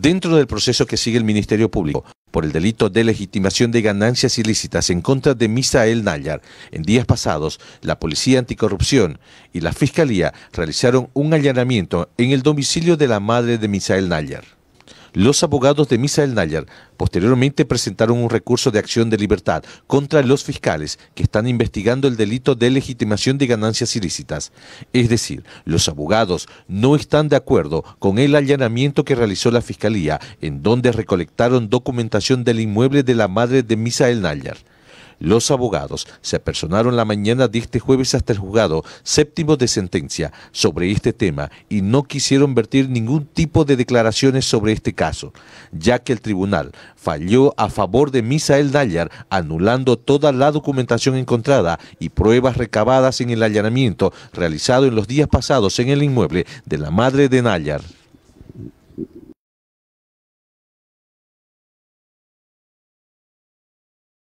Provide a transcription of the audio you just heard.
dentro del proceso que sigue el Ministerio Público por el delito de legitimación de ganancias ilícitas en contra de Misael Nayar. En días pasados, la Policía Anticorrupción y la Fiscalía realizaron un allanamiento en el domicilio de la madre de Misael Nayar los abogados de Misael Nayar posteriormente presentaron un recurso de acción de libertad contra los fiscales que están investigando el delito de legitimación de ganancias ilícitas. Es decir, los abogados no están de acuerdo con el allanamiento que realizó la fiscalía, en donde recolectaron documentación del inmueble de la madre de Misael Nayar. Los abogados se apersonaron la mañana de este jueves hasta el juzgado séptimo de sentencia sobre este tema y no quisieron vertir ningún tipo de declaraciones sobre este caso, ya que el tribunal falló a favor de Misael Nayar anulando toda la documentación encontrada y pruebas recabadas en el allanamiento realizado en los días pasados en el inmueble de la madre de Nayar.